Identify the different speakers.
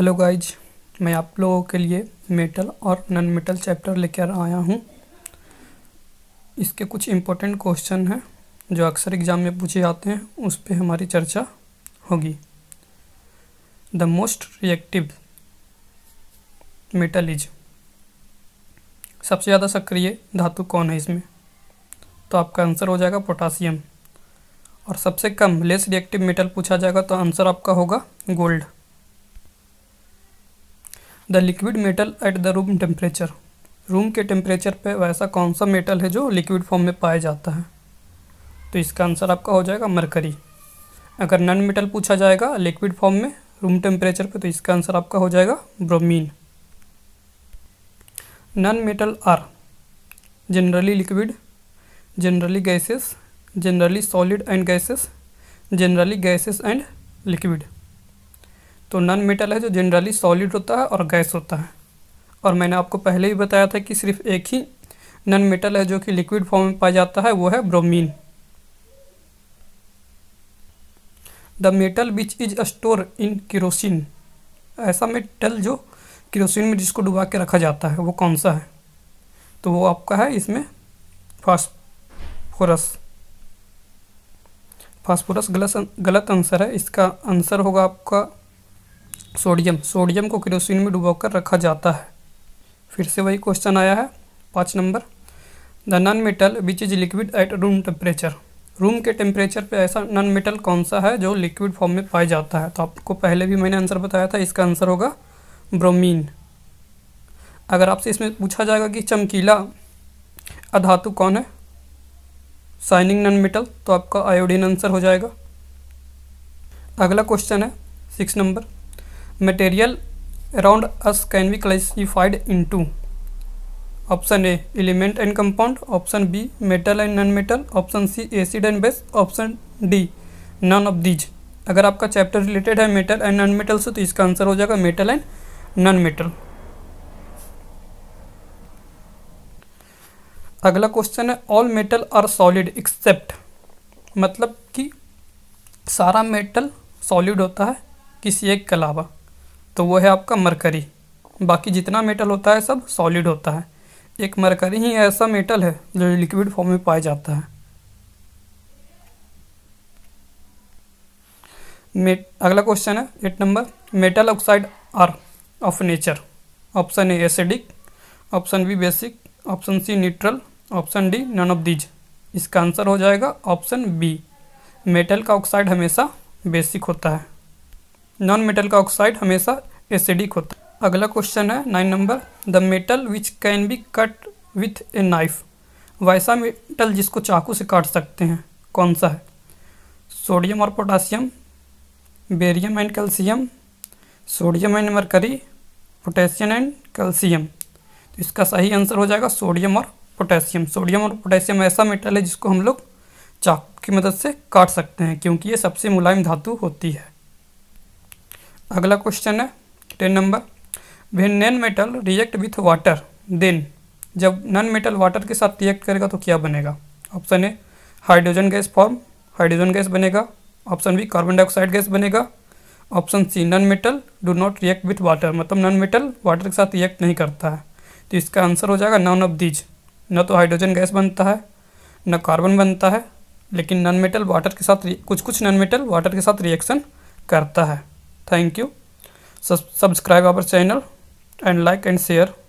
Speaker 1: hello guys मैं आप लोगों के लिए मेटल और नॉन मेटल चैप्टर लेकर आया हूँ इसके कुछ इम्पोर्टेंट क्वेश्चन हैं जो अक्सर एग्ज़ाम में पूछे जाते हैं उस पर हमारी चर्चा होगी the most reactive metal is सबसे ज़्यादा सक्रिय धातु कौन है इसमें तो आपका आंसर हो जाएगा पोटासियम और सबसे कम लेस रिएक्टिव मेटल पूछा जाएगा तो आंसर आपका होगा gold the liquid metal at the room temperature room के टेम्परेचर पे वैसा कौन सा मेटल है जो लिक्विड फॉर्म में पाया जाता है तो इसका आंसर आपका हो जाएगा मरकरी अगर नन मेटल पूछा जाएगा लिक्विड फॉर्म में रूम टेम्परेचर पे तो इसका आंसर आपका हो जाएगा bromine non metal are generally liquid generally gases generally solid and gases generally gases and liquid तो नॉन मेटल है जो जनरली सॉलिड होता है और गैस होता है और मैंने आपको पहले ही बताया था कि सिर्फ एक ही नॉन मेटल है जो कि लिक्विड फॉर्म में पाया जाता है वो है bromine the metal which is store in kerosene ऐसा मेटल जो किरोसिन में जिसको डुबा के रखा जाता है वो कौन सा है तो वो आपका है इसमें फास्फोरस फास्फोरस गलत अं-, गलत आंसर है इसका आंसर होगा आपका सोडियम सोडियम को किरोसिन में डुबोकर रखा जाता है फिर से वही क्वेश्चन आया है पाँच number the non metal which is liquid at room temperature room के टेम्परेचर पे ऐसा नॉन मेटल कौन सा है जो लिक्विड फॉर्म में पाया जाता है तो आपको पहले भी मैंने आंसर बताया था इसका आंसर होगा ब्रोमीन अगर आपसे इसमें पूछा जाएगा कि चमकीला अधातु कौन है साइनिंग नन मेटल तो आपका आयोडीन आंसर हो जाएगा अगला क्वेश्चन है six number material around us can be classified into option A element and compound option B metal and non metal option C acid and base option D none of these अगर आपका chapter related है metal and non metal से तो इसका answer हो जाएगा metal and non metal अगला question है all metal are solid except मतलब कि सारा मेटल सॉलिड होता है किसी एक के अलावा तो वो है आपका मरकरी बाकी जितना मेटल होता है सब सॉलिड होता है एक मरकरी ही ऐसा मेटल है जो लिक्विड फॉर्म में पाया जाता है मेट अगला क्वेश्चन है eight number metal oxide are of nature option A acidic option B basic option C neutral option D none of these इसका आंसर हो जाएगा ऑप्शन बी मेटल का ऑक्साइड हमेशा बेसिक होता है नॉन मेटल का ऑक्साइड हमेशा एसिडिक होता है अगला क्वेश्चन है nine number the metal which can be cut with a knife वैसा मेटल जिसको चाकू से काट सकते हैं कौन सा है सोडियम और potassium barium and calcium sodium and mercury potassium and calcium तो इसका सही आंसर हो जाएगा सोडियम और पोटेशियम सोडियम और पोटेशियम ऐसा मेटल है जिसको हम लोग चाकू की मदद से काट सकते हैं क्योंकि ये सबसे मुलायम धातु होती है अगला क्वेश्चन है ten number when non metal react with water then जब नॉन मेटल वाटर के साथ रिएक्ट करेगा तो क्या बनेगा option A hydrogen gas form hydrogen gas बनेगा option B carbon dioxide gas बनेगा option C non metal do not react with water मतलब नॉन मेटल वाटर के साथ रिएक्ट नहीं करता है तो इसका आंसर हो जाएगा नॉन ऑफ दीज न तो हाइड्रोजन गैस बनता है न कार्बन बनता है लेकिन नॉन मेटल वाटर के साथ कुछ कुछ नॉन मेटल वाटर के साथ रिएक्शन करता है thank you subscribe our channel and like and share